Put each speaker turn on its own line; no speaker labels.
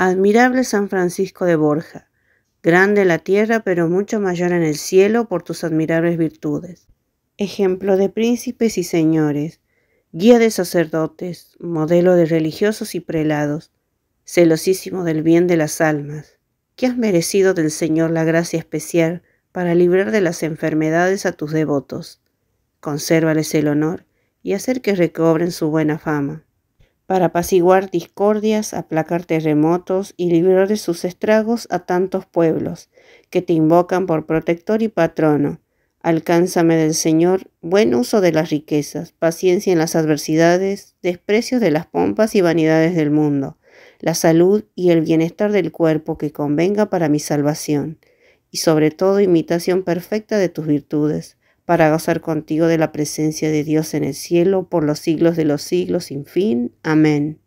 Admirable San Francisco de Borja, grande la tierra, pero mucho mayor en el cielo por tus admirables virtudes. Ejemplo de príncipes y señores, guía de sacerdotes, modelo de religiosos y prelados, celosísimo del bien de las almas, que has merecido del Señor la gracia especial para librar de las enfermedades a tus devotos. Consérvales el honor y hacer que recobren su buena fama para apaciguar discordias, aplacar terremotos y librar de sus estragos a tantos pueblos, que te invocan por protector y patrono. Alcánzame del Señor buen uso de las riquezas, paciencia en las adversidades, desprecio de las pompas y vanidades del mundo, la salud y el bienestar del cuerpo que convenga para mi salvación, y sobre todo imitación perfecta de tus virtudes para gozar contigo de la presencia de Dios en el cielo por los siglos de los siglos sin fin. Amén.